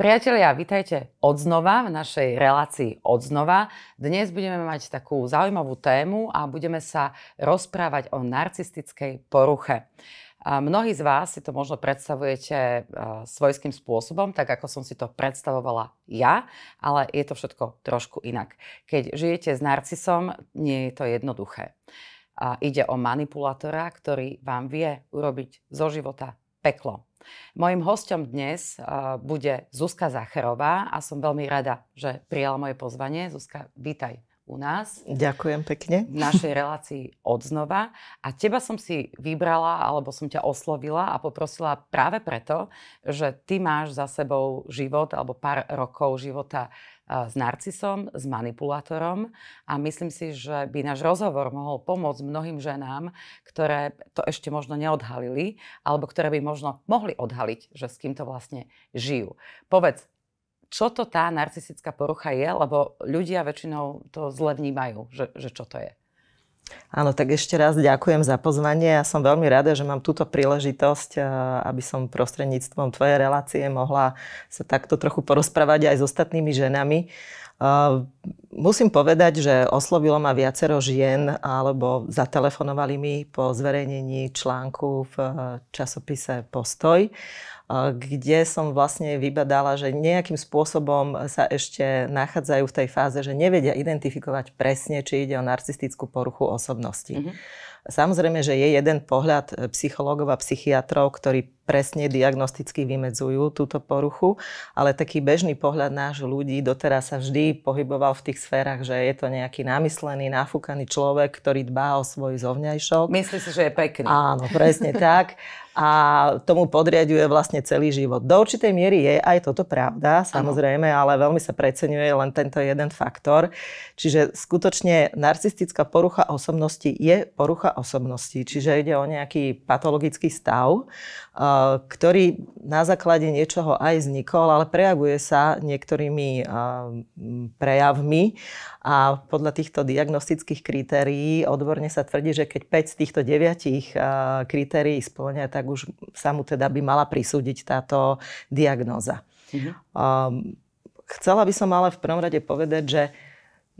Priatelia, vítajte odznova v našej relácii odznova. Dnes budeme mať takú zaujímavú tému a budeme sa rozprávať o narcistickej poruche. Mnohí z vás si to možno predstavujete e, svojským spôsobom, tak ako som si to predstavovala ja, ale je to všetko trošku inak. Keď žijete s narcisom, nie je to jednoduché. Ide o manipulátora, ktorý vám vie urobiť zo života peklo. Mojím hostom dnes eh, bude Zuzka Zacherová a som veľmi rada, že prijala moje pozvanie. Zuzka, vítaj u nás. Ďakujem pekne. V našej relácii odznova. A teba som si vybrala, alebo som ťa oslovila a poprosila práve preto, že ty máš za sebou život, alebo pár rokov života e, s narcisom, s manipulátorom a myslím si, že by náš rozhovor mohol pomôcť mnohým ženám, ktoré to ešte možno neodhalili alebo ktoré by možno mohli odhaliť, že s kým to vlastne žijú. Povedz, čo to tá narcistická porucha je, lebo ľudia väčšinou to zle vnímajú, že, že čo to je. Áno, tak ešte raz ďakujem za pozvanie. Ja som veľmi rada, že mám túto príležitosť, eh, aby som prostredníctvom tvojej relácie mohla sa takto trochu porozprávať aj s ostatnými ženami Ehm, musím povedať, že oslovilo ma viacero žien alebo zatelefonovali mi po zverejnení článku v eh, časopise Postoj, eh, kde som vlastne vybadala, že nejakým spôsobom sa ešte nachádzajú v tej fáze, že nevedia identifikovať presne, či ide o narcistickú poruchu osobnosti. Mm-hmm. Samozrejme, že je jeden pohľad e, psychológov a psychiatrov, ktorí presne diagnosticky vymedzujú túto poruchu, ale taký bežný pohľad náš ľudí doteraz sa vždy pohyboval v tých sférach, že je to nejaký namyslený, nafúkaný človek, ktorý dbá o svoj zovňajšok. Myslí si, že je pekný. Áno, presne tak. a tomu podriaduje vlastne celý život. Do určitej miery je aj toto pravda, samozrejme, ano. ale veľmi sa preceňuje len tento jeden faktor. Čiže skutočne narcistická porucha osobnosti je porucha osobnosti, čiže ide o nejaký patologický stav, ktorý na základe niečoho aj vznikol, ale prejavuje sa niektorými prejavmi a podľa týchto diagnostických kritérií odborne sa tvrdí, že keď 5 z týchto 9 kritérií splňa, tak už sa mu teda by mala prisúdiť táto diagnóza. Mhm. Chcela by som ale v prvom rade povedať, že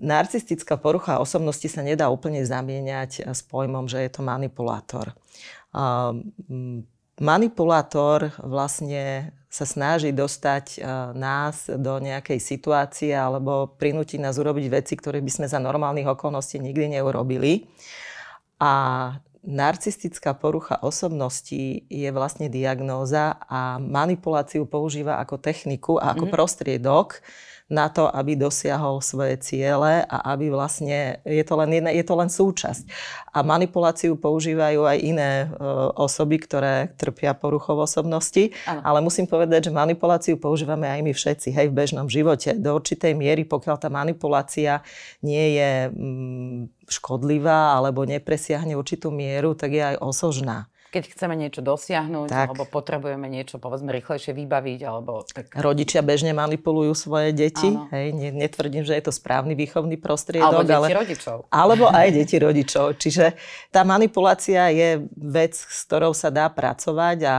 Narcistická porucha osobnosti sa nedá úplne zamieňať s pojmom, že je to manipulátor manipulátor vlastne sa snaží dostať e, nás do nejakej situácie alebo prinútiť nás urobiť veci, ktoré by sme za normálnych okolností nikdy neurobili. A narcistická porucha osobnosti je vlastne diagnóza a manipuláciu používa ako techniku a ako mm-hmm. prostriedok na to, aby dosiahol svoje ciele a aby vlastne, je to len, jedna, je to len súčasť. A manipuláciu používajú aj iné e, osoby, ktoré trpia poruchou osobnosti, ano. ale musím povedať, že manipuláciu používame aj my všetci, hej, v bežnom živote. Do určitej miery, pokiaľ tá manipulácia nie je mm, škodlivá alebo nepresiahne určitú mieru, tak je aj osožná keď chceme niečo dosiahnuť, tak. alebo potrebujeme niečo, povedzme, rýchlejšie vybaviť, alebo tak... Rodičia bežne manipulujú svoje deti, hej, netvrdím, že je to správny výchovný prostriedok, alebo deti ale... rodičov. Alebo aj deti rodičov, čiže tá manipulácia je vec, s ktorou sa dá pracovať a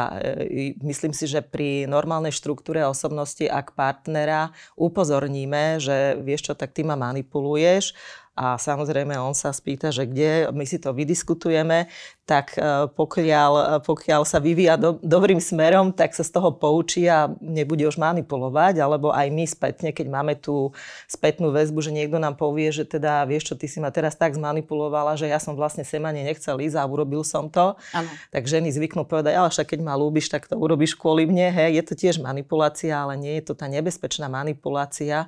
e, myslím si, že pri normálnej štruktúre osobnosti, ak partnera upozorníme, že vieš čo, tak ty ma manipuluješ, a samozrejme on sa spýta, že kde, my si to vydiskutujeme, tak e, pokiaľ, e, pokiaľ sa vyvíja do, dobrým smerom, tak sa z toho poučí a nebude už manipulovať, alebo aj my spätne, keď máme tú spätnú väzbu, že niekto nám povie, že teda vieš čo, ty si ma teraz tak zmanipulovala, že ja som vlastne semane nechcel ísť a urobil som to. Ano. Tak ženy zvyknú povedať, ale však keď ma lúbiš, tak to urobíš kvôli mne. Hej. Je to tiež manipulácia, ale nie je to tá nebezpečná manipulácia, e,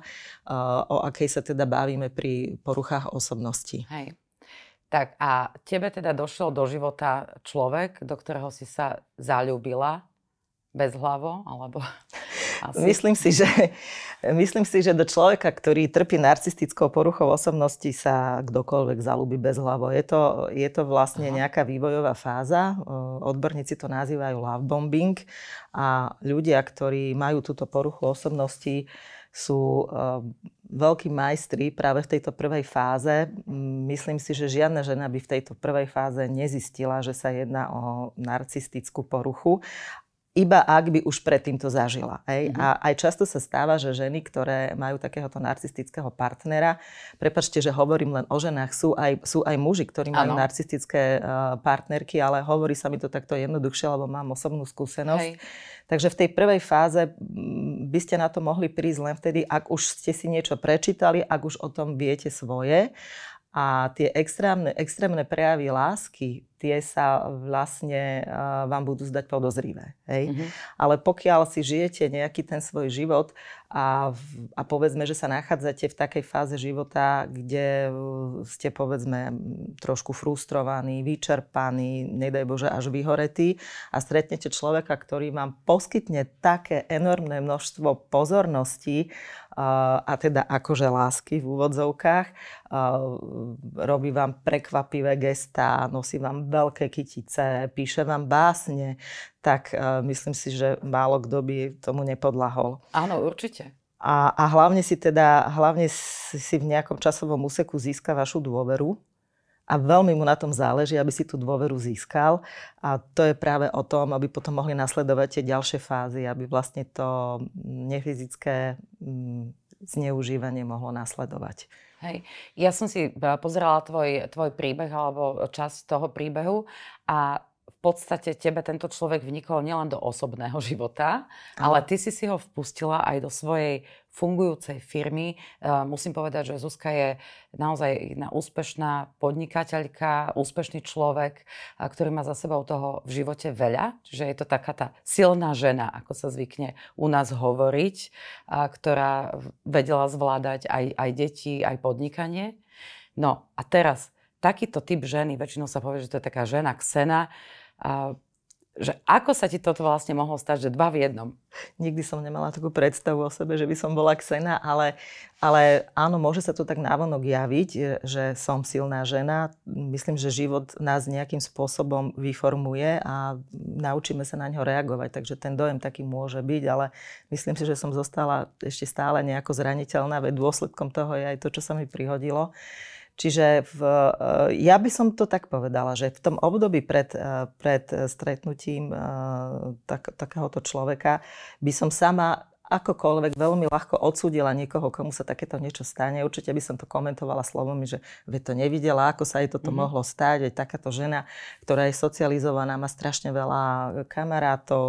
o akej sa teda bavíme pri poruchách osobnosti. Hej. Tak a tebe teda došiel do života človek, do ktorého si sa zalúbila hlavo, alebo... Asi. Myslím, si, že, myslím si, že do človeka, ktorý trpí narcistickou poruchou osobnosti, sa kdokoľvek zalúbi hlavo. Je to, je to vlastne Aha. nejaká vývojová fáza. Odborníci to nazývajú love bombing. A ľudia, ktorí majú túto poruchu osobnosti, sú veľkí majstri práve v tejto prvej fáze. Myslím si, že žiadna žena by v tejto prvej fáze nezistila, že sa jedná o narcistickú poruchu iba ak by už predtým to zažila. Hej? Mm-hmm. A aj často sa stáva, že ženy, ktoré majú takéhoto narcistického partnera, prepačte, že hovorím len o ženách, sú aj, sú aj muži, ktorí majú ano. narcistické uh, partnerky, ale hovorí sa mi to takto jednoduchšie, lebo mám osobnú skúsenosť. Hej. Takže v tej prvej fáze mm, by ste na to mohli prísť len vtedy, ak už ste si niečo prečítali, ak už o tom viete svoje. A tie extrémne, extrémne prejavy lásky tie sa vlastne uh, vám budú zdať podozrivé. Hej? Mm-hmm. Ale pokiaľ si žijete nejaký ten svoj život a, a povedzme, že sa nachádzate v takej fáze života, kde uh, ste povedzme trošku frustrovaní, vyčerpaní, nedaj Bože až vyhoretí a stretnete človeka, ktorý vám poskytne také enormné množstvo pozornosti, a teda akože lásky v úvodzovkách. Robí vám prekvapivé gestá, nosí vám veľké kytice, píše vám básne, tak uh, myslím si, že málo kto by tomu nepodlahol. Áno, určite. A, a hlavne si teda, hlavne si v nejakom časovom úseku získa vašu dôveru a veľmi mu na tom záleží, aby si tú dôveru získal. A to je práve o tom, aby potom mohli nasledovať tie ďalšie fázy, aby vlastne to mm, nefyzické mm, zneužívanie mohlo nasledovať. Hej. Ja som si e, pozerala tvoj, tvoj príbeh alebo časť toho príbehu a v podstate tebe tento človek vnikol nielen do osobného života, ale ty si si ho vpustila aj do svojej fungujúcej firmy. Musím povedať, že Zuzka je naozaj jedna úspešná podnikateľka, úspešný človek, ktorý má za sebou toho v živote veľa. Čiže je to taká tá silná žena, ako sa zvykne u nás hovoriť, ktorá vedela zvládať aj, aj deti, aj podnikanie. No a teraz takýto typ ženy, väčšinou sa povie, že to je taká žena ksena, že ako sa ti toto vlastne mohlo stať, že dva v jednom? Nikdy som nemala takú predstavu o sebe, že by som bola Ksena, ale, ale áno, môže sa to tak návonok javiť, e, že som silná žena. Myslím, že život nás nejakým spôsobom vyformuje a naučíme sa na ňo reagovať, takže ten dojem taký môže byť, ale myslím si, že som zostala ešte stále nejako zraniteľná, veď dôsledkom toho je aj to, čo sa mi prihodilo. Čiže v, e, ja by som to tak povedala, že v tom období pred, e, pred stretnutím e, tak, takéhoto človeka by som sama akokoľvek veľmi ľahko odsúdila niekoho, komu sa takéto niečo stane. Určite by som to komentovala slovami, že ve to nevidela, ako sa jej toto mm-hmm. mohlo stať. Aj takáto žena, ktorá je socializovaná, má strašne veľa kamarátov,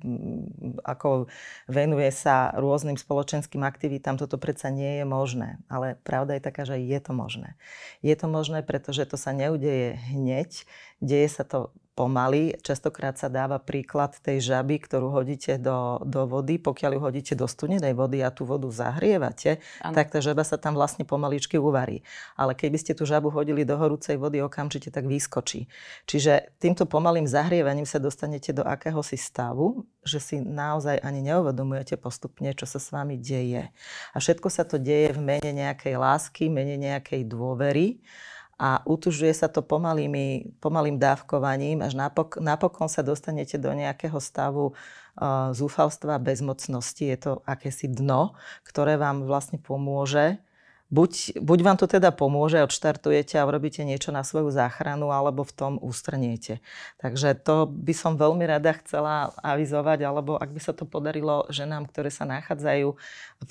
mm, ako venuje sa rôznym spoločenským aktivitám, toto predsa nie je možné. Ale pravda je taká, že je to možné. Je to možné, pretože to sa neudeje hneď, deje sa to pomaly. Častokrát sa dáva príklad tej žaby, ktorú hodíte do, do vody. Pokiaľ ju hodíte do studenej vody a tú vodu zahrievate, ano. tak tá žaba sa tam vlastne pomaličky uvarí. Ale keby ste tú žabu hodili do horúcej vody, okamžite tak vyskočí. Čiže týmto pomalým zahrievaním sa dostanete do akéhosi stavu, že si naozaj ani neuvedomujete postupne, čo sa s vami deje. A všetko sa to deje v mene nejakej lásky, mene nejakej dôvery a utužuje sa to pomalými, pomalým dávkovaním, až napok- napokon sa dostanete do nejakého stavu uh, zúfalstva, bezmocnosti. Je to akési dno, ktoré vám vlastne pomôže buď, buď vám to teda pomôže, odštartujete a robíte niečo na svoju záchranu, alebo v tom ústrniete. Takže to by som veľmi rada chcela avizovať, alebo ak by sa to podarilo ženám, ktoré sa nachádzajú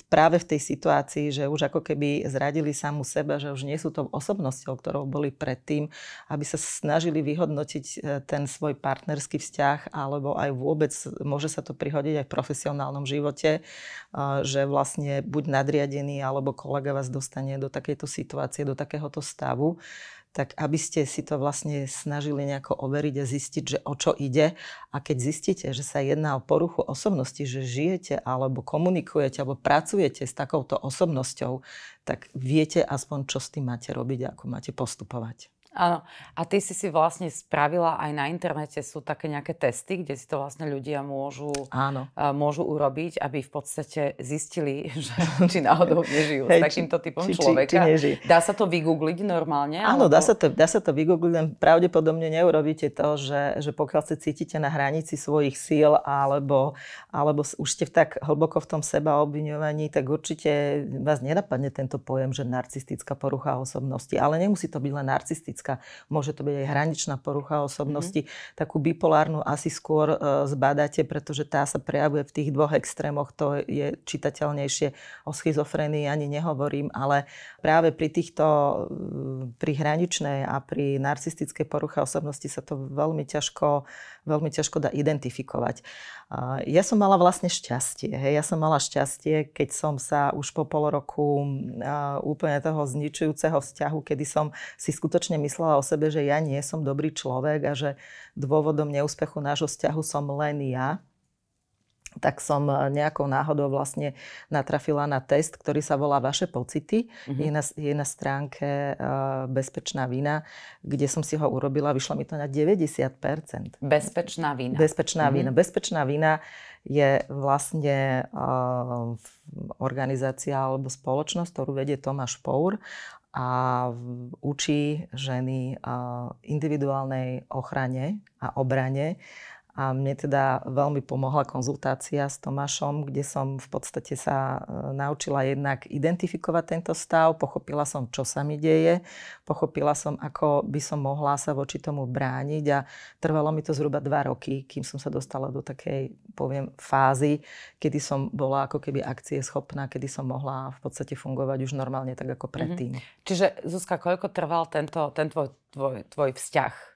práve v tej situácii, že už ako keby zradili samu seba, že už nie sú to osobnosťou, ktorou boli predtým, aby sa snažili vyhodnotiť e, ten svoj partnerský vzťah, alebo aj vôbec môže sa to prihodiť aj v profesionálnom živote, e, že vlastne buď nadriadený alebo kolega vás dostal dostane do takejto situácie, do takéhoto stavu, tak aby ste si to vlastne snažili nejako overiť a zistiť, že o čo ide. A keď zistíte, že sa jedná o poruchu osobnosti, že žijete alebo komunikujete alebo pracujete s takouto osobnosťou, tak viete aspoň, čo s tým máte robiť a ako máte postupovať. Áno. A ty si si vlastne spravila aj na internete, sú také nejaké testy, kde si to vlastne ľudia môžu, Áno. Uh, môžu urobiť, aby v podstate zistili, že, či náhodou nežijú hey, s takýmto typom či, človeka. Či, či Dá sa to vygoogliť normálne? Áno, alebo... dá, sa to, dá sa to vygoogliť, len pravdepodobne neurobíte to, že, že pokiaľ sa cítite na hranici svojich síl alebo, alebo už ste tak hlboko v tom seba obviňovaní, tak určite vás nenapadne tento pojem, že narcistická porucha osobnosti. Ale nemusí to byť len narcistická psychická, môže to byť aj hraničná porucha osobnosti. Mm-hmm. Takú bipolárnu asi skôr uh, e, zbadáte, pretože tá sa prejavuje v tých dvoch extrémoch, to je čitateľnejšie. O schizofrénii ani nehovorím, ale práve pri týchto, e, pri hraničnej a pri narcistickej poruche osobnosti sa to veľmi ťažko uh, veľmi ťažko dá identifikovať. Ja som mala vlastne šťastie. Hej. Ja som mala šťastie, keď som sa už po pol roku úplne toho zničujúceho vzťahu, kedy som si skutočne myslela o sebe, že ja nie som dobrý človek a že dôvodom neúspechu nášho vzťahu som len ja, tak som eh, nejakou náhodou vlastne natrafila na test, ktorý sa volá Vaše pocity. Mm-hmm. Je, na, je na stránke uh, Bezpečná vina, kde som si ho urobila, vyšlo mi to na 90%. Bezpečná vina. Bezpečná mm-hmm. vina. Bezpečná vina je vlastne uh, organizácia alebo spoločnosť, ktorú vedie Tomáš Pour a učí ženy uh, individuálnej ochrane a obrane a mne teda veľmi pomohla konzultácia s Tomášom, kde som v podstate sa e, naučila jednak identifikovať tento stav, pochopila som, čo sa mi deje, pochopila som, ako by som mohla sa voči tomu brániť a trvalo mi to zhruba dva roky, kým som sa dostala do takej, poviem, fázy, kedy som bola ako keby akcie schopná, kedy som mohla v podstate fungovať už normálne tak ako mhm. predtým. Mm-hmm. Čiže Zuzka, koľko trval tento, ten tvoj, tvoj, tvoj vzťah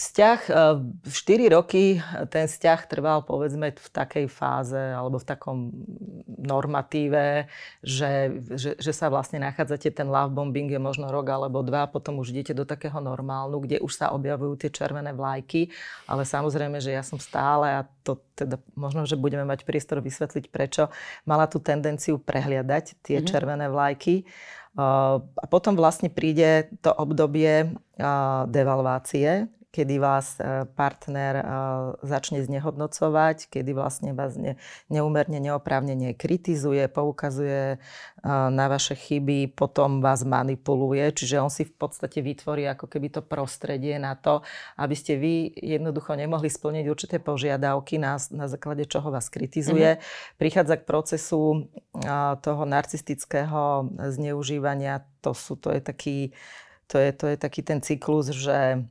Vzťah, 4 eh, roky eh, ten vzťah trval povedzme v takej fáze alebo v takom normatíve, že, že, že sa vlastne nachádzate, ten love bombing je možno rok alebo dva, potom už idete do takého normálnu, kde už sa objavujú tie červené vlajky, ale samozrejme, že ja som stále, a to teda možno, že budeme mať priestor vysvetliť prečo, mala tú tendenciu prehliadať tie mm-hmm. červené vlajky. Eh, a potom vlastne príde to obdobie devalvácie, kedy vás e, partner e, začne znehodnocovať, kedy vlastne vás ne, neumerne, neoprávnene kritizuje, poukazuje e, na vaše chyby, potom vás manipuluje, čiže on si v podstate vytvorí ako keby to prostredie na to, aby ste vy jednoducho nemohli splniť určité požiadavky, na, na základe čoho vás kritizuje. Mm-hmm. Prichádza k procesu toho narcistického zneužívania, to, sú, to je taký to je, to je taký ten cyklus, že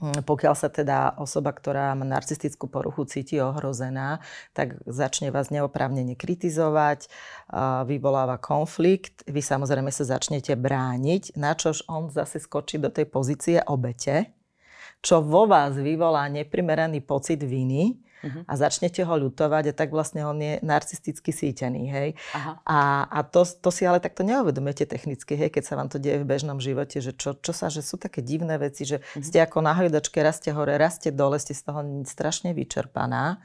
Mm, pokiaľ sa teda osoba, ktorá má narcistickú poruchu, cíti ohrozená, tak začne vás neoprávnene kritizovať, vyvoláva konflikt, vy samozrejme sa začnete brániť, na čož on zase skočí do tej pozície obete, čo vo vás vyvolá neprimeraný pocit viny, uh-huh. a začnete ho ľutovať a tak vlastne on je narcisticky sítený, hej. Aha. A, a to, to si ale takto neuvedomujete technicky, hej, keď sa vám to deje v bežnom živote, že čo, čo sa, že sú také divné veci, že uh-huh. ste ako na hľadačke, raste hore, raste dole, ste z toho strašne vyčerpaná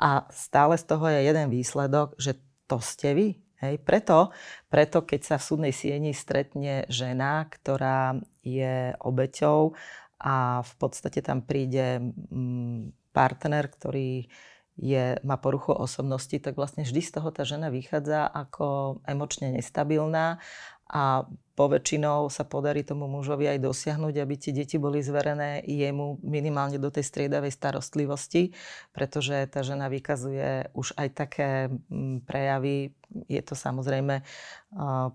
a stále z toho je jeden výsledok, že to ste vy, Hej, preto, preto, keď sa v súdnej sieni stretne žena, ktorá je obeťou a v podstate tam príde mm, partner, ktorý je, má poruchu osobnosti, tak vlastne vždy z toho tá žena vychádza ako emočne nestabilná a poväčšinou sa podarí tomu mužovi aj dosiahnuť, aby tie deti boli zverené jemu minimálne do tej striedavej starostlivosti, pretože tá žena vykazuje už aj také mm, prejavy, je to samozrejme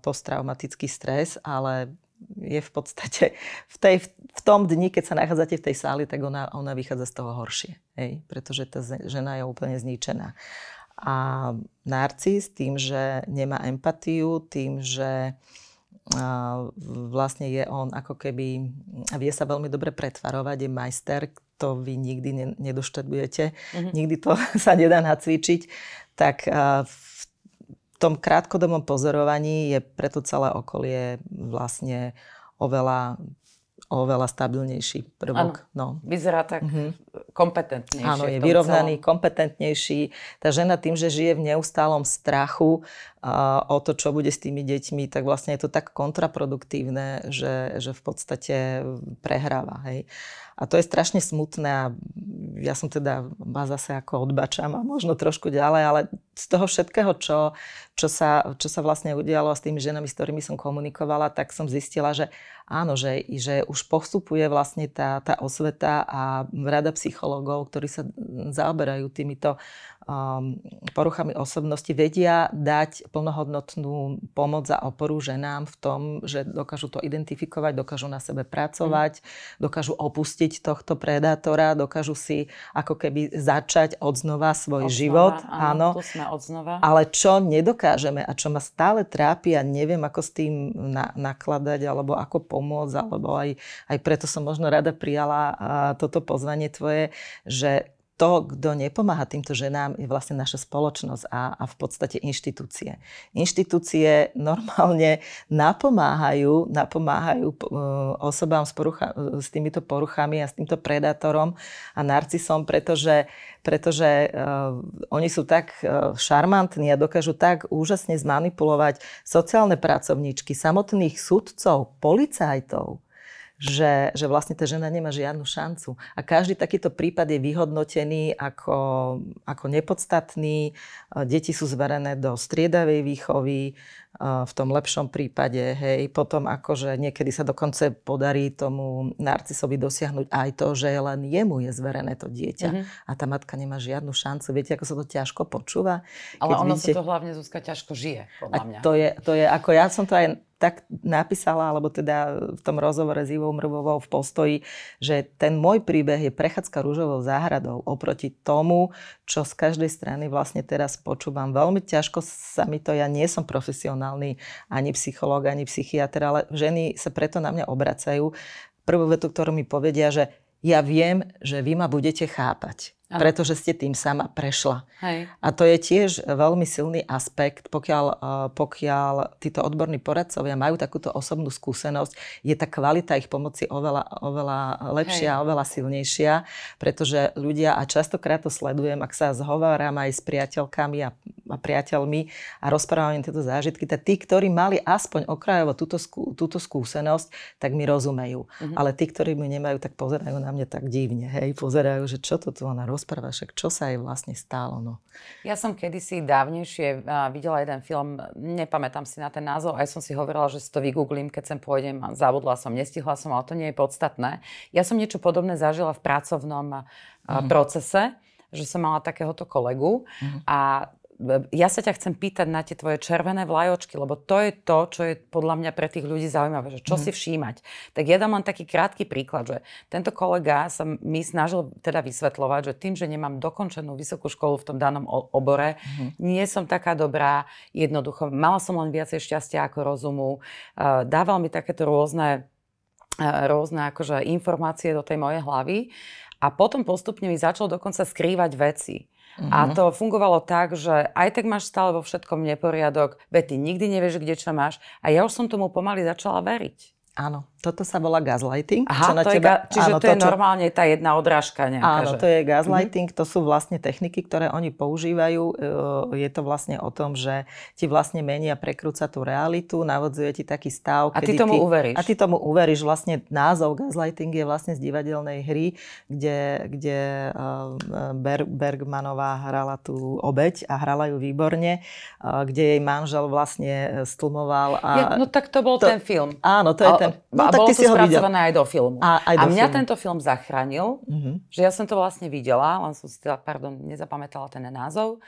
posttraumatický stres, ale je v podstate v, tej, v tom dni, keď sa nachádzate v tej sáli, tak ona, ona vychádza z toho horšie. Hej? Pretože tá žena je úplne zničená. A narcis tým, že nemá empatiu, tým, že vlastne je on ako keby, vie sa veľmi dobre pretvarovať, je majster, to vy nikdy nedoštudujete, mm-hmm. nikdy to sa nedá nacvičiť, tak v tom krátkodobom pozorovaní je preto celé okolie vlastne oveľa oveľa stabilnejší prvok. Ano, no. Vyzerá tak mm-hmm. kompetentnejšie. Áno, je vyrovnaný, celom. kompetentnejší. Tá žena tým, že žije v neustálom strachu uh, o to, čo bude s tými deťmi, tak vlastne je to tak kontraproduktívne, že, že v podstate prehráva. Hej. A to je strašne smutné a ja som teda vás zase ako odbačam a možno trošku ďalej, ale z toho všetkého, čo, čo, sa, čo sa vlastne udialo s tými ženami, s ktorými som komunikovala, tak som zistila, že áno, že, že už postupuje vlastne tá, tá osveta a rada psychológov, ktorí sa zaoberajú týmito Um, poruchami osobnosti vedia dať plnohodnotnú pomoc a oporu ženám v tom, že dokážu to identifikovať, dokážu na sebe pracovať, dokážu opustiť tohto predátora, dokážu si ako keby začať odznova svoj odznova, život. Áno, áno. Tu sme odznova. Ale čo nedokážeme a čo ma stále trápi a neviem, ako s tým na, nakladať alebo ako pomôcť, alebo aj, aj preto som možno rada prijala a, toto pozvanie tvoje, že to, kto nepomáha týmto ženám, je vlastne naša spoločnosť a, a v podstate inštitúcie. Inštitúcie normálne napomáhajú, napomáhajú e, osobám s, porucha, s týmito poruchami a s týmto predátorom a narcisom, pretože, pretože uh, oni sú tak uh, šarmantní a dokážu tak úžasne zmanipulovať sociálne pracovníčky, samotných sudcov, policajtov že, že vlastne tá žena nemá žiadnu šancu. A každý takýto prípad je vyhodnotený ako, ako nepodstatný. Deti sú zverené do striedavej výchovy, v tom lepšom prípade, hej, potom akože niekedy sa dokonce podarí tomu narcisovi dosiahnuť aj to, že len jemu je zverené to dieťa mm-hmm. a tá matka nemá žiadnu šancu. Viete, ako sa to ťažko počúva? Ale ono vidíte... sa to hlavne, Zuzka, ťažko žije, podľa mňa. A to je, to je, ako ja som to aj tak napísala, alebo teda v tom rozhovore s Ivou Mrvovou v postoji, že ten môj príbeh je prechádzka rúžovou záhradou oproti tomu, čo z každej strany vlastne teraz počúvam. Veľmi ťažko sa mi to, ja nie som profesionálny ani psychológ, ani psychiatr, ale ženy sa preto na mňa obracajú. Prvú vetu, ktorú mi povedia, že ja viem, že vy ma budete chápať. Ano. pretože ste tým sama prešla. Hej. A to je tiež veľmi silný aspekt, pokiaľ, e, pokiaľ títo odborní poradcovia majú takúto osobnú skúsenosť, je tá kvalita ich pomoci oveľa, oveľa lepšia, Hej. oveľa silnejšia, pretože ľudia, a častokrát to sledujem, ak sa zhováram aj s priateľkami a, a priateľmi a rozprávam im tieto zážitky, tak tí, ktorí mali aspoň okrajovo túto, skú, túto skúsenosť, tak mi rozumejú. Mhm. Ale tí, ktorí mi nemajú, tak pozerajú na mňa tak divne. Hej, pozerajú, že čo to tu ona roz rozpráva, však čo sa aj vlastne stálo. No. Ja som kedysi dávnejšie videla jeden film, nepamätám si na ten názov, aj som si hovorila, že si to vygooglím, keď sem pôjdem, zabudla som, nestihla som, ale to nie je podstatné. Ja som niečo podobné zažila v pracovnom mm. procese, že som mala takéhoto kolegu mm. a ja sa ťa chcem pýtať na tie tvoje červené vlajočky, lebo to je to, čo je podľa mňa pre tých ľudí zaujímavé, že čo mm. si všímať. Tak ja dám len taký krátky príklad, že tento kolega sa mi snažil teda vysvetľovať, že tým, že nemám dokončenú vysokú školu v tom danom obore, mm. nie som taká dobrá, jednoducho mala som len viacej šťastia ako rozumu, dával mi takéto rôzne rôzne akože informácie do tej mojej hlavy a potom postupne mi začal dokonca skrývať veci. Mm-hmm. A mhm. to fungovalo tak, že aj tak máš stále vo všetkom neporiadok, veď ty nikdy nevieš, kde čo máš. A ja už som tomu pomaly začala veriť. Áno, toto sa volá gaslighting. Aha, čo na to teba, je, čiže áno, to, to je čo, normálne tá jedna odrážka nejaká. Áno, že? to je mhm. gaslighting, mm-hmm. to sú vlastne techniky, ktoré oni používajú. E, je to vlastne o tom, že ti vlastne menia, prekrúca tú realitu, navodzuje ti taký stav. A ty tomu ty, uveríš. A ty tomu uveríš. Vlastne názov gaslighting je vlastne z divadelnej hry, kde, kde e, Bergmanová hrala tú obeď a hrala ju výborne, e, kde jej manžel vlastne stlmoval. A ja, no tak to bol to, ten film. Áno, to je a, ten... No, a tak bolo ty to si ho videl. aj do filmu. A, aj do a mňa filmu. tento film zachránil, uh-huh. že ja som to vlastne videla, len som si teda, pardon, nezapamätala ten názov.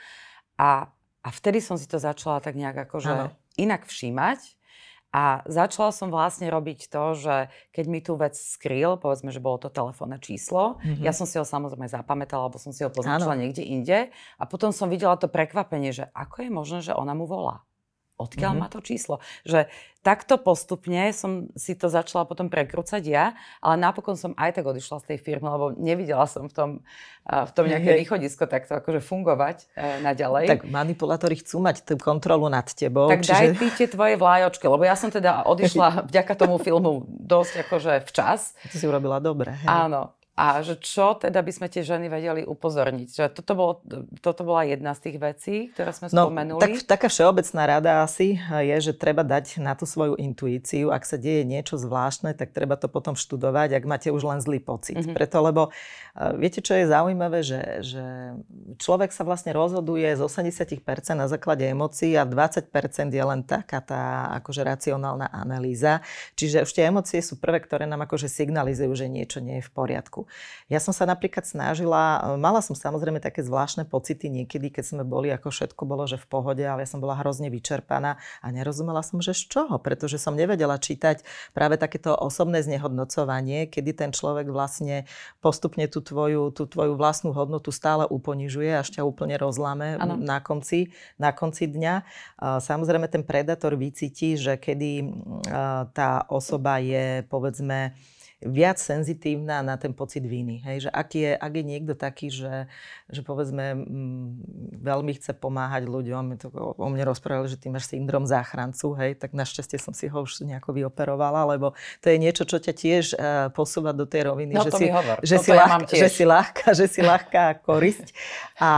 A, a vtedy som si to začala tak nejak akože ano. inak všímať. A začala som vlastne robiť to, že keď mi tú vec skrýl, povedzme, že bolo to telefónne číslo, mm-hmm. ja som si ho samozrejme zapamätala, alebo som si ho poznačila ano. niekde inde. A potom som videla to prekvapenie, že ako je možné, že ona mu volá odkiaľ mm-hmm. má to číslo. Že takto postupne som si to začala potom prekrúcať ja, ale napokon som aj tak odišla z tej firmy, lebo nevidela som v tom, v tom nejaké východisko takto akože fungovať e, naďalej. Tak manipulátori chcú mať tú kontrolu nad tebou. Tak čiže... daj ty tie tvoje vlájočky, lebo ja som teda odišla vďaka tomu filmu dosť akože včas. To si urobila dobre. Hej. Áno, a že čo teda by sme tie ženy vedeli upozorniť? Že toto, bolo, toto bola jedna z tých vecí, ktoré sme no, spomenuli. Tak, taká všeobecná rada asi eh, je, že treba dať na tú svoju intuíciu. Ak sa deje niečo zvláštne, tak treba to potom študovať, ak máte už len zlý pocit. Mm-hmm. Preto, lebo eh, viete, čo je zaujímavé, že, že človek sa vlastne rozhoduje z 80% na základe emócií a 20% je len taká tá akože racionálna analýza. Čiže už tie emócie sú prvé, ktoré nám akože signalizujú, že niečo nie je v poriadku. Ja som sa napríklad snažila, e, mala som samozrejme také zvláštne pocity niekedy, keď sme boli, ako všetko bolo, že v pohode, ale ja som bola hrozne vyčerpaná a nerozumela som, že z čoho, pretože som nevedela čítať práve takéto osobné znehodnocovanie, kedy ten človek vlastne postupne tú tvoju, tú tvoju vlastnú hodnotu stále uponižuje až ťa úplne rozlame na konci, na konci dňa. E, samozrejme ten predátor vycíti, že kedy e, tá osoba je povedzme viac senzitívna na ten pocit viny. Hej? Že ak, je, ak je niekto taký, že, že povedzme m, veľmi chce pomáhať ľuďom, to o, o mne rozprávali, že ty máš syndrom záchrancu, hej? tak našťastie som si ho už nejako vyoperovala, lebo to je niečo, čo ťa tiež uh, posúva do tej roviny, no, že, si, Že, si ľah, ja že si ľahká, že si ľahká korisť. A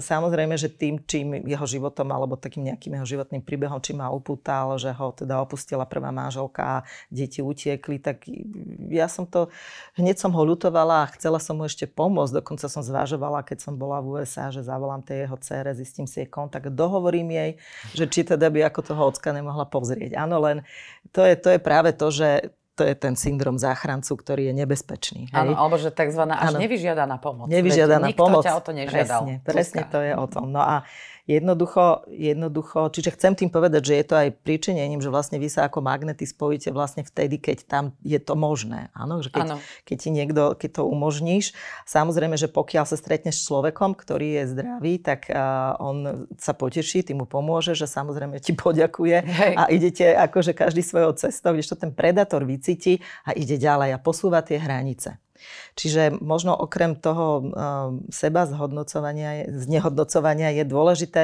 samozrejme, že tým, čím jeho životom alebo takým nejakým jeho životným príbehom, čím ma upútal, že ho teda opustila prvá manželka a deti utiekli, tak ja ja som to, hneď som ho ľutovala a chcela som mu ešte pomôcť. Dokonca som zvažovala, keď som bola v USA, že zavolám tej jeho cére, zistím si jej kontakt, dohovorím jej, že či teda by ako toho ocka nemohla pozrieť. Áno, len to je, to je práve to, že to je ten syndrom záchrancu, ktorý je nebezpečný. Áno, alebo že tzv. až ano. nevyžiadaná pomoc. Nevyžiadaná Veď pomoc. Nikto ťa o to nežiadal. Presne, presne to je o tom. No a Jednoducho, jednoducho, čiže chcem tým povedať, že je to aj príčinením, že vlastne vy sa ako magnety spojíte vlastne vtedy, keď tam je to možné. Áno, že keď, ano. keď ti niekto, keď to umožníš. Samozrejme, že pokiaľ sa stretneš s človekom, ktorý je zdravý, tak uh, on sa poteší, ty mu pomôže, že samozrejme ti poďakuje Hej. a idete akože každý svojou cestou, kdežto ten predátor vycíti a ide ďalej a posúva tie hranice. Čiže možno okrem toho ehm, seba zhodnocovania, znehodnocovania je dôležité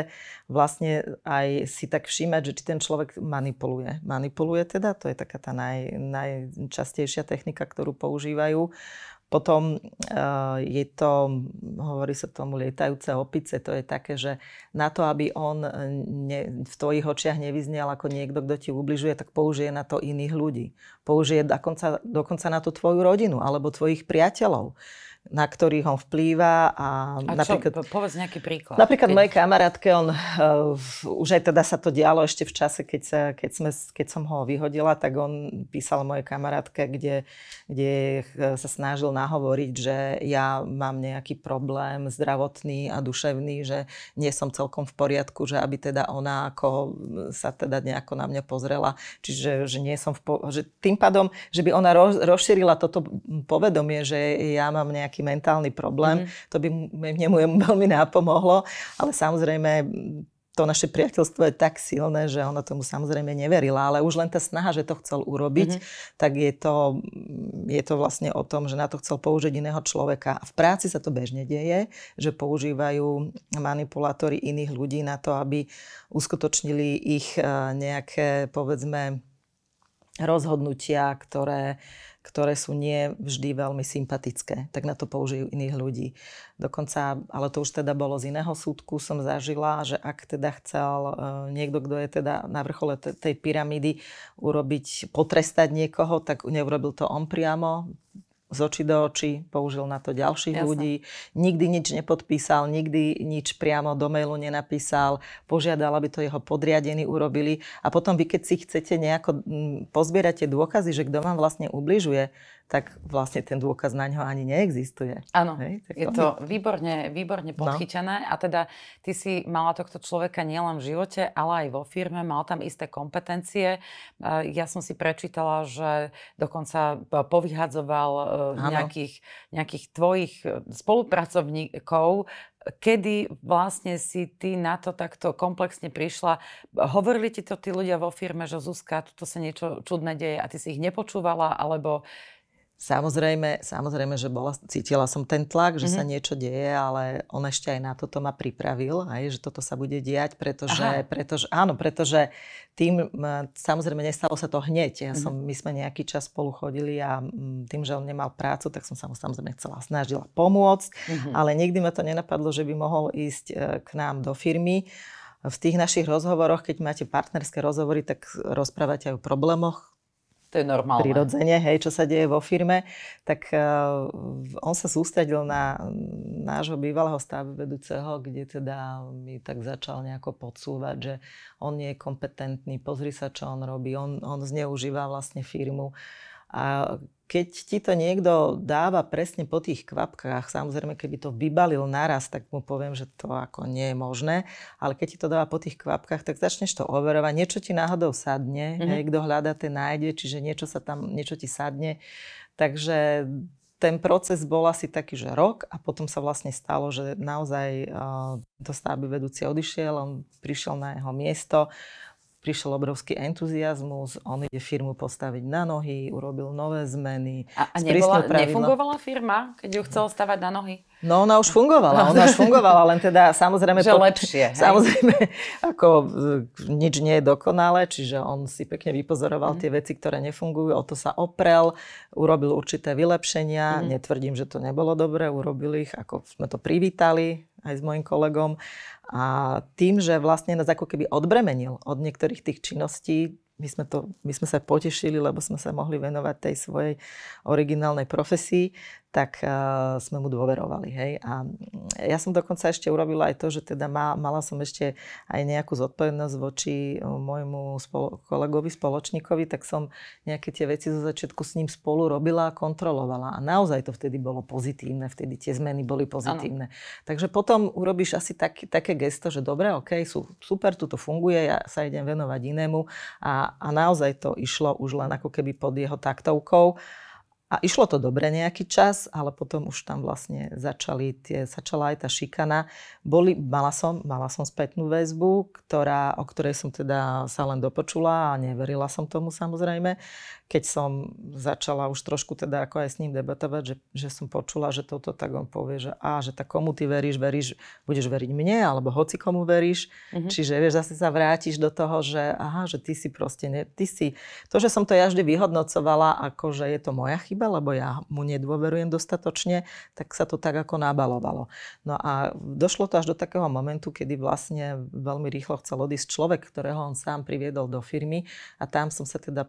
vlastne aj si tak všímať, že či ten človek manipuluje. Manipuluje teda, to je taká tá naj, najčastejšia technika, ktorú používajú. Uh, potom eh, je to, hovorí sa tomu lietajúce opice, to je také, že na to, aby on eh, ne, v tvojich očiach nevyznel ako niekto, kto ti ubližuje, tak použije na to iných ľudí. Použije dokonca, dokonca na to tvoju rodinu alebo tvojich priateľov na ktorých on vplýva. A, a napríklad, čo, povedz nejaký príklad. Napríklad keď... mojej kamarátke, on, uh, už aj teda sa to dialo ešte v čase, keď, sa, keď, sme, keď som ho vyhodila, tak on písal mojej kamarátke, kde, kde eh, sa snažil nahovoriť, že ja mám nejaký problém zdravotný a duševný, že nie som celkom v poriadku, že aby teda ona ako mm, sa teda nejako na mňa pozrela, čiže že nie som v po- že tým pádom, že by ona roz, rozšírila toto mm, povedomie, že ja mám nejaký nejaký mentálny problém. Mm-hmm. To by mu veľmi nápomohlo, ale samozrejme to naše priateľstvo je tak silné, že ona tomu samozrejme neverila, ale už len tá snaha, že to chcel urobiť, mm-hmm. tak je to, je to vlastne o tom, že na to chcel použiť iného človeka. A v práci sa to bežne deje, že používajú manipulátory iných ľudí na to, aby uskutočnili ich e, nejaké, povedzme, rozhodnutia, ktoré ktoré sú nie vždy veľmi sympatické, tak na to použijú iných ľudí. Dokonca, ale to už teda bolo z iného súdku, som zažila, že ak teda chcel e, niekto, kto je teda na vrchole tej pyramídy urobiť, potrestať niekoho, tak neurobil to on priamo, z očí do očí, použil na to ďalších Jasne. ľudí, nikdy nič nepodpísal, nikdy nič priamo do mailu nenapísal, požiadal, aby to jeho podriadení urobili a potom vy, keď si chcete nejako mm, pozbierate dôkazy, že kto vám vlastne ubližuje, tak vlastne ten dôkaz na ňo ani neexistuje. Áno, je to výborne, výborne no. podchytené no. a teda ty si mala tohto človeka nielen v živote, ale aj vo firme, mal tam isté kompetencie. E, ja som si prečítala, že dokonca e, povyhadzoval e, nejakých, nejakých tvojich spolupracovníkov, kedy vlastne si ty na to takto komplexne prišla? Hovorili ti to tí ľudia vo firme, že Zuzka, tuto sa niečo čudné deje a ty si ich nepočúvala, alebo Samozrejme, samozrejme, že bola, cítila som ten tlak, že mm-hmm. sa mhm. niečo deje, ale on ešte aj na toto ma pripravil, aj, že toto sa bude diať, pretože, pretože áno, pretože tým, samozrejme, nestalo sa to hneď. Ja som, mm-hmm. My sme nejaký čas spolu chodili a tým, že on nemal prácu, tak som sa mu samozrejme chcela, snažila pomôcť, mm-hmm. ale nikdy ma to nenapadlo, že by mohol ísť e, k nám do firmy. V tých našich rozhovoroch, keď máte partnerské rozhovory, tak rozprávate aj o problémoch, to je normálne. Prirodzene, hej, čo sa deje vo firme. Tak uh, on sa sústredil na nášho bývalého vedúceho, kde teda mi tak začal nejako podsúvať, že on nie je kompetentný, pozri sa, čo on robí, on, on zneužíva vlastne firmu. A keď ti to niekto dáva presne po tých kvapkách, samozrejme, keby to vybalil naraz, tak mu poviem, že to ako nie je možné, ale keď ti to dáva po tých kvapkách, tak začneš to overovať, niečo ti náhodou sadne, mm-hmm. hej, kto hľadá, ten nájde, čiže niečo sa tam, niečo ti sadne, takže ten proces bol asi taký, že rok a potom sa vlastne stalo, že naozaj uh, eh, to stavby vedúci odišiel, on prišiel na jeho miesto, prišiel obrovský entuziasmus, on ide firmu postaviť na nohy, urobil nové zmeny. A, a nebola, nefungovala firma, keď ju chcel stavať na nohy? No ona už fungovala, ona už fungovala, len teda samozrejme... Že po, lepšie. Hej? Samozrejme, ako e, nič nie je dokonalé, čiže on si pekne vypozoroval mm. tie mhm. veci, ktoré nefungujú, o to sa oprel, urobil určité vylepšenia, mm. netvrdím, že to nebolo dobre, urobil ich, ako sme to privítali, aj s mojim kolegom. A tým, že vlastne nás ako keby odbremenil od niektorých tých činností, my sme, to, my sme sa potešili, lebo sme sa mohli venovať tej svojej originálnej profesii, tak uh, sme mu dôverovali. Hej. A mm, ja som dokonca ešte urobila aj to, že teda má, mala som ešte aj nejakú zodpovednosť voči eh, môjmu spolo, kolegovi, spoločníkovi, tak som nejaké tie veci zo začiatku s ním spolu robila a kontrolovala. A naozaj to vtedy bolo pozitívne, vtedy tie zmeny boli pozitívne. Ano. Takže potom urobíš asi tak, také gesto, že dobre, OK, sú, super, tu to funguje, ja sa idem venovať inému a a, naozaj to išlo už len ako keby pod jeho taktovkou. A išlo to dobre nejaký čas, ale potom už tam vlastne začali tie, začala aj tá šikana. Boli, mala, som, mala som spätnú väzbu, ktorá, o ktorej som teda sa len dopočula a neverila som tomu samozrejme keď som začala už trošku teda ako aj s ním debatovať, že, že som počula, že toto tak on povie, že a, že tak komu ty veríš, veríš, budeš veriť mne, alebo hoci komu veríš. Mm-hmm. Čiže vieš, zase sa vrátiš do toho, že aha, že ty si proste, ne, ty si, to, že som to ja vždy vyhodnocovala, ako že je to moja chyba, lebo ja mu nedôverujem dostatočne, tak sa to tak ako nabalovalo. No a došlo to až do takého momentu, kedy vlastne veľmi rýchlo chcel odísť človek, ktorého on sám priviedol do firmy a tam som sa teda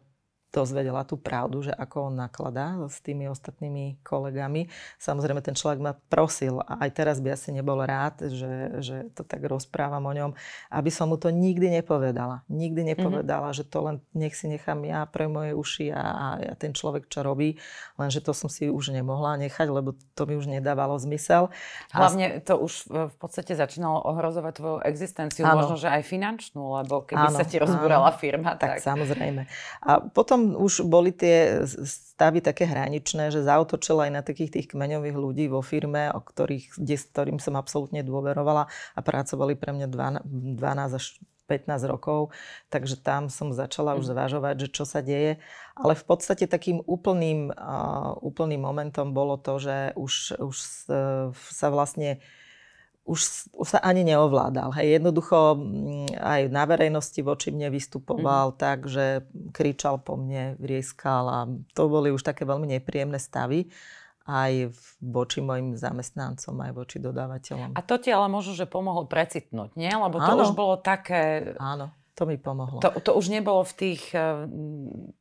dozvedela tú pravdu, že ako on nakladá s tými ostatnými kolegami. Samozrejme, ten človek ma prosil a aj teraz by asi nebol rád, že, že to tak rozprávam o ňom, aby som mu to nikdy nepovedala. Nikdy mhm. nepovedala, mm-hmm. že to len nech si nechám ja pre moje uši a, a ten človek, čo robí, lenže to som si už nemohla nechať, lebo to mi už nedávalo zmysel. Hlavne to už e, v podstate začínalo ohrozovať tvoju existenciu, možno, že aj finančnú, lebo keby ano. sa ti rozbúrala firma, tak... Tak samozrejme. A potom už boli tie stavy také hraničné, že zautočila aj na takých tých kmeňových ľudí vo firme, o ktorých, s ktorým som absolútne dôverovala a pracovali pre mňa 12, 12 až 15 rokov, takže tam som začala už mm. zvažovať, že čo sa deje. Ale v podstate takým úplným, uh, úplným momentom bolo to, že už, už sa vlastne uh, už, už sa ani neovládal. Hej, jednoducho mm, aj na verejnosti voči mne vystupoval mm-hmm. tak, že kričal po mne, vrieskal a to boli už také veľmi nepríjemné stavy aj voči mojim zamestnancom, aj voči dodávateľom. A to ti ale možno, že pomohlo precitnúť, nie? Lebo to Áno. už bolo také... Áno, to mi pomohlo. To, to už nebolo v tých eh,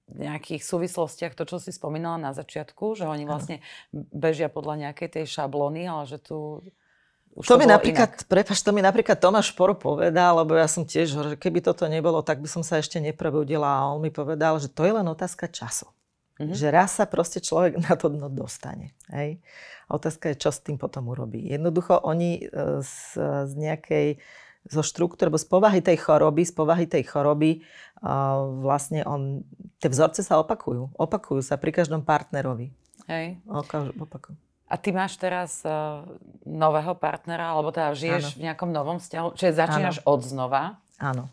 nejakých súvislostiach, to, čo si spomínala na začiatku, že oni vlastne Áno. bežia podľa nejakej tej šablóny, ale že tu... Už to, to mi napríklad, prepáš, to mi napríklad Tomáš Poro povedal, lebo ja som tiež, že keby toto nebolo, tak by som sa ešte neprebudila a on mi povedal, že to je len otázka času. Mm-hmm. Že raz sa proste človek na to dno dostane. Hej? A otázka je, čo s tým potom urobí. Jednoducho oni e, z, z nejakej zo štruktúr, alebo z povahy tej choroby, z povahy tej choroby uh, vlastne on, tie vzorce sa opakujú. Opakujú sa pri každom partnerovi. Hej. Opakujú. A ty máš teraz uh, nového partnera, alebo teda žiješ ano. v nejakom novom vzťahu, čiže začínaš ano. od znova. Áno.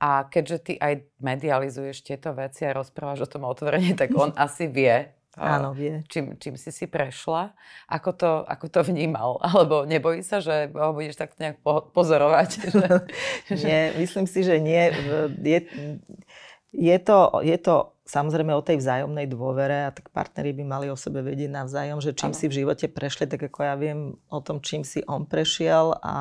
A keďže ty aj medializuješ tieto veci a rozprávaš o tom otvorene, tak on asi vie, e, Áno, vie. Čím, čím si si prešla, ako to, ako to vnímal? Alebo nebojí sa, že ho budeš tak nejak pozorovať? Že, nie, myslím si, že nie. Je, je to, je to samozrejme o tej vzájomnej dôvere a tak partneri by mali o sebe vedieť navzájom, že čím ano. si v živote prešli, tak ako ja viem o tom, čím si on prešiel a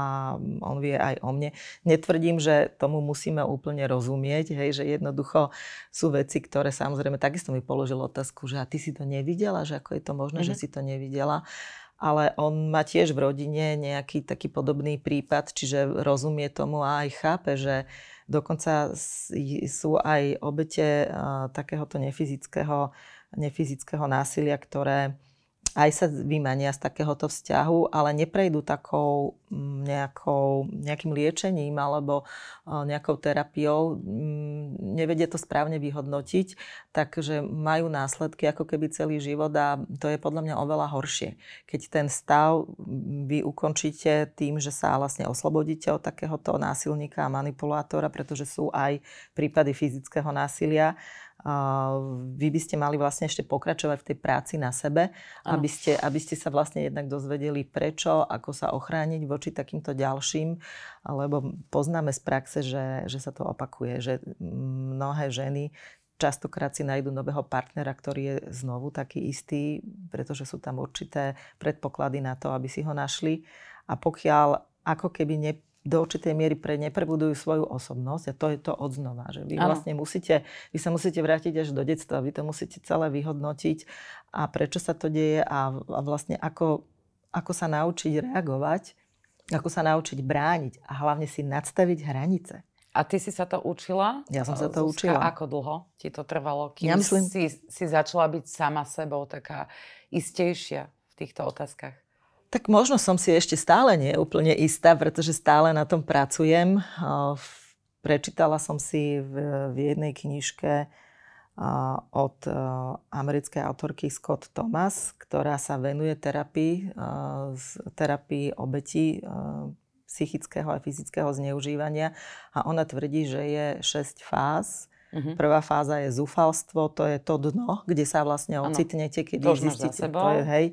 on vie aj o mne. Netvrdím, že tomu musíme úplne rozumieť, hej, že jednoducho sú veci, ktoré samozrejme takisto mi položil otázku, že a ty si to nevidela, že ako je to možné, mhm. že si to nevidela ale on má tiež v rodine nejaký taký podobný prípad, čiže rozumie tomu a aj chápe, že dokonca sú aj obete takéhoto nefyzického, nefyzického násilia, ktoré aj sa vymania z takéhoto vzťahu, ale neprejdú takou mm, nejakou, nejakým liečením alebo e, nejakou terapiou, mm, nevedia to správne vyhodnotiť, takže majú následky ako keby celý život a to je podľa mňa oveľa horšie. Keď ten stav mm, vy ukončíte tým, že sa vlastne oslobodíte od takéhoto násilníka a manipulátora, pretože sú aj prípady fyzického násilia, vy by ste mali vlastne ešte pokračovať v tej práci na sebe, aby ste, aby ste sa vlastne jednak dozvedeli prečo, ako sa ochrániť voči takýmto ďalším, lebo poznáme z praxe, že, že sa to opakuje, že mnohé ženy častokrát si nájdu nového partnera, ktorý je znovu taký istý, pretože sú tam určité predpoklady na to, aby si ho našli. A pokiaľ ako keby ne, do určitej miery pre neprebudujú svoju osobnosť a to je to odznova, že vy ano. vlastne musíte, vy sa musíte vrátiť až do detstva, vy to musíte celé vyhodnotiť a prečo sa to deje a, a vlastne ako, ako sa naučiť reagovať, ako sa naučiť brániť a hlavne si nadstaviť hranice. A ty si sa to učila? Ja som sa to Zuzka, učila. Ako dlho ti to trvalo, kým ja myslím... si, si začala byť sama sebou taká istejšia v týchto otázkach? Tak možno som si ešte stále nie úplne istá, pretože stále na tom pracujem. Prečítala som si v, v jednej knižke od e, americkej autorky Scott Thomas, ktorá sa venuje terapii, terapii obetí psychického a fyzického zneužívania a ona tvrdí, že je 6 fáz Uh-huh. Prvá fáza je zúfalstvo, to je to dno, kde sa vlastne ocitnete, keď zistíte. To je, hej.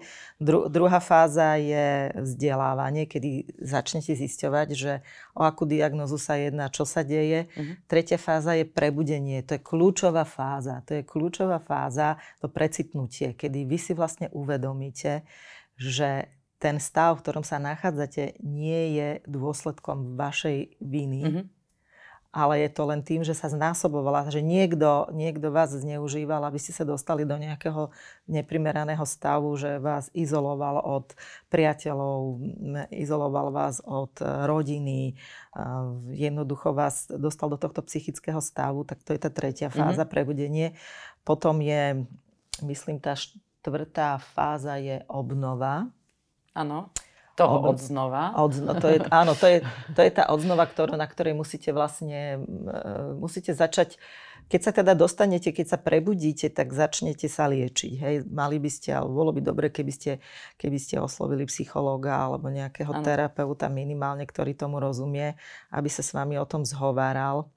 Dru- druhá fáza je vzdelávanie, kedy začnete zisťovať, že o akú diagnozu sa jedná, čo sa deje. Uh-huh. Tretia fáza je prebudenie, to je kľúčová fáza. To je kľúčová fáza, to precitnutie, kedy vy si vlastne uvedomíte, že ten stav, v ktorom sa nachádzate, nie je dôsledkom vašej viny. Mm-hmm ale je to len tým, že sa znásobovala, že niekto, niekto vás zneužíval, aby ste sa dostali do nejakého neprimeraného stavu, že vás izoloval od priateľov, izoloval vás od e, rodiny, e, jednoducho vás dostal do tohto psychického stavu, tak to je tá tretia mhm. fáza, mm-hmm. prebudenie. Potom je, myslím, tá štvrtá fáza je obnova. Áno toho od, odznova. Odzno, to je, áno, to je, to je tá odznova, ktorú, na ktorej musíte vlastne, eh, musíte začať, keď sa teda dostanete, keď sa prebudíte, tak začnete sa liečiť. Hej, mali by ste, alebo bolo by dobre, keby ste, keby ste oslovili psychológa alebo nejakého ano. terapeuta minimálne, ktorý tomu rozumie, aby sa s vami o tom zhováral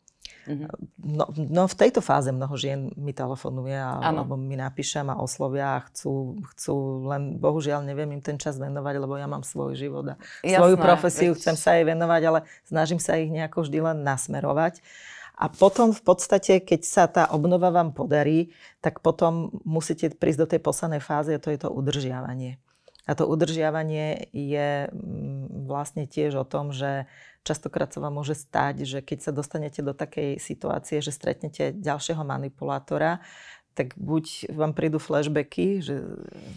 Mm-hmm. No, no v tejto fáze mnoho žien mi telefonuje a, alebo mi napíše a oslovia a chcú, chcú, len bohužiaľ neviem im ten čas venovať, lebo ja mám svoj život a Jasné, svoju profesiu, veď... chcem sa jej venovať, ale snažím sa ich nejako vždy len nasmerovať. A potom v podstate, keď sa tá obnova vám podarí, tak potom musíte prísť do tej poslednej fázy a to je to udržiavanie. A to udržiavanie je mm, vlastne tiež o tom, že častokrát sa vám môže stať, že keď sa dostanete do takej situácie, že stretnete ďalšieho manipulátora, tak buď vám prídu flashbacky, že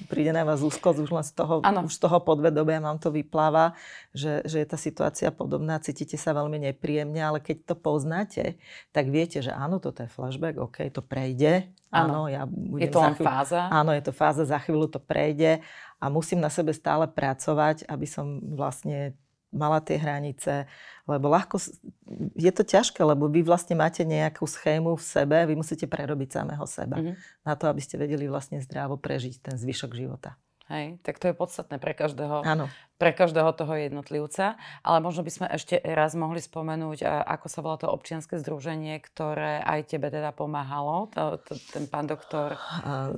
príde na vás úzkosť už len z toho, ano. už z toho podvedomia vám to vypláva, že, že je tá situácia podobná, cítite sa veľmi nepríjemne, ale keď to poznáte, tak viete, že áno, toto je flashback, OK, to prejde. Áno, ja budem je to len fáza. Áno, je to fáza, za chvíľu to prejde a musím na sebe stále pracovať, aby som vlastne mala tie hranice, lebo ľahko, je to ťažké, lebo vy vlastne máte nejakú schému v sebe, vy musíte prerobiť samého seba mm-hmm. na to, aby ste vedeli vlastne zdravo prežiť ten zvyšok života. Hej, tak to je podstatné pre každého, pre každého toho jednotlivca. Ale možno by sme ešte raz mohli spomenúť, ako sa volá to občianske združenie, ktoré aj tebe teda pomáhalo, to, to, ten pán doktor. Uh,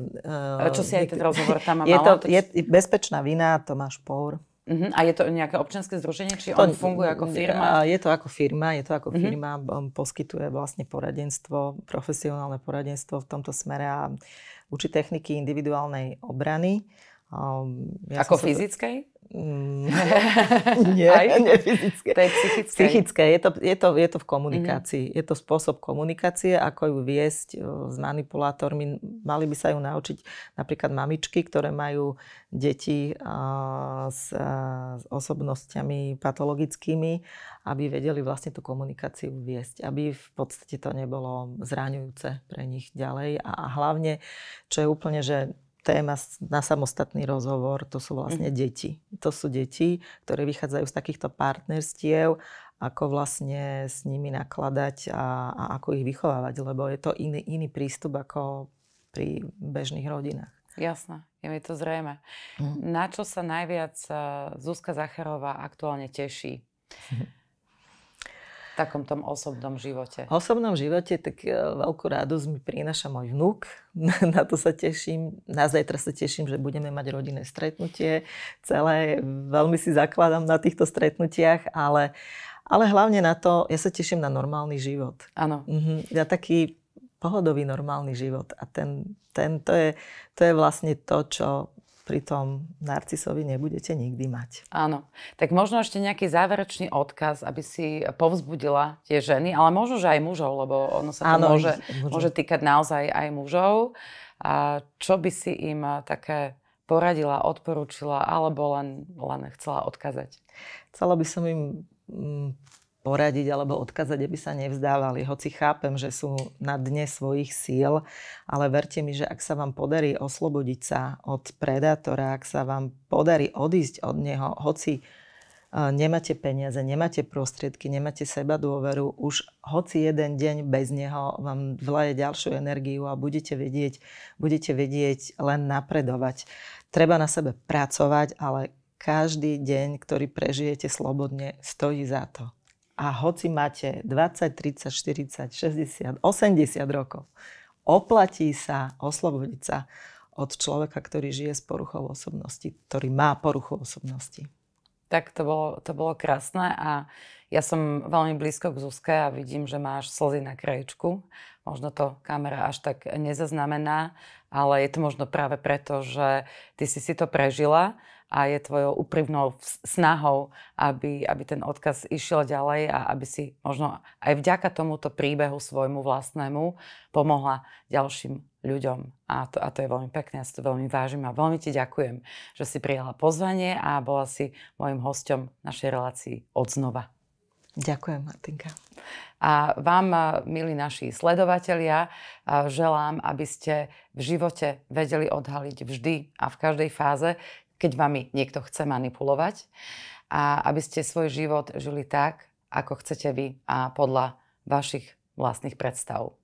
uh, čo si aj ten rozhovor tam je To, to, je bezpečná vina, Tomáš Pour Uh-huh. A je to nejaké občianske združenie, či to, on funguje ako firma? Je to ako firma, je to ako uh-huh. firma, poskytuje vlastne poradenstvo, profesionálne poradenstvo v tomto smere a učí techniky individuálnej obrany. ja ako fyzickej? Mm. nie, Aj? nie fyzické. To je psychické. psychické. Je, to, je, to, je to v komunikácii. Mm-hmm. Je to spôsob komunikácie, ako ju viesť e, s manipulátormi. Mali by sa ju naučiť napríklad mamičky, ktoré majú deti a, s, a, s osobnosťami patologickými, aby vedeli vlastne tú komunikáciu viesť. Aby v podstate to nebolo zráňujúce pre nich ďalej. A, a hlavne, čo je úplne, že téma na samostatný rozhovor, to sú vlastne mm. deti. To sú deti, ktoré vychádzajú z takýchto partnerstiev, ako vlastne s nimi nakladať a, a ako ich vychovávať, lebo je to iný, iný prístup ako pri bežných rodinách. Jasné, je mi to zrejme. Mm. Na čo sa najviac eh, Zuzka Zacharová aktuálne teší? Mm. takom tom osobnom živote? V osobnom živote tak e, veľkú radosť mi prináša môj vnúk. Na to sa teším. Na zajtra sa teším, že budeme mať rodinné stretnutie. Celé veľmi si zakladám na týchto stretnutiach, ale, ale hlavne na to, ja sa teším na normálny život. Áno. Mhm, ja taký pohodový normálny život. A ten, ten, to, je, to je vlastne to, čo pritom narcisovi nebudete nikdy mať. Áno. Tak možno ešte nejaký záverečný odkaz, aby si povzbudila tie ženy, ale možno, že aj mužov, lebo ono sa to Áno, môže, môže. môže týkať naozaj aj mužov. A čo by si im také poradila, odporúčila, alebo len, len chcela odkazať? Chcela by som im mm, poradiť alebo odkázať, aby sa nevzdávali. Hoci chápem, že sú na dne svojich síl, ale verte mi, že ak sa vám podarí oslobodiť sa od predátora, ak sa vám podarí odísť od neho, hoci e, nemáte peniaze, nemáte prostriedky, nemáte seba dôveru, už hoci jeden deň bez neho vám vlaje ďalšiu energiu a budete vedieť, budete vedieť len napredovať. Treba na sebe pracovať, ale každý deň, ktorý prežijete slobodne, stojí za to. A hoci máte 20, 30, 40, 60, 80 rokov, oplatí sa oslobodiť sa od človeka, ktorý žije s poruchou osobnosti, ktorý má poruchu osobnosti. Tak to bolo, to bolo krásne a ja som veľmi blízko k Zuzke a vidím, že máš slzy na krajičku. Možno to kamera až tak nezaznamená, ale je to možno práve preto, že ty si si to prežila a je tvojou úprimnou snahou, aby, aby ten odkaz išiel ďalej a aby si možno aj vďaka tomuto príbehu svojmu vlastnému pomohla ďalším ľuďom. A to, a to je veľmi pekné, ja si to veľmi vážim a veľmi ti ďakujem, že si prijala pozvanie a bola si môjim hostom našej relácii odznova. Ďakujem, Martinka. A vám, milí naši sledovatelia, želám, aby ste v živote vedeli odhaliť vždy a v každej fáze keď vami niekto chce manipulovať a aby ste svoj život žili tak, ako chcete vy a podľa vašich vlastných predstav.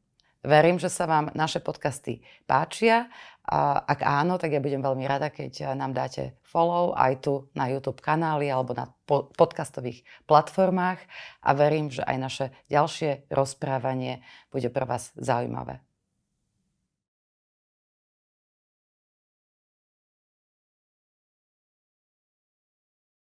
Verím, že sa vám naše podcasty páčia. A ak áno, tak ja budem veľmi rada, keď nám dáte follow aj tu na YouTube kanáli alebo na podcastových platformách a verím, že aj naše ďalšie rozprávanie bude pre vás zaujímavé.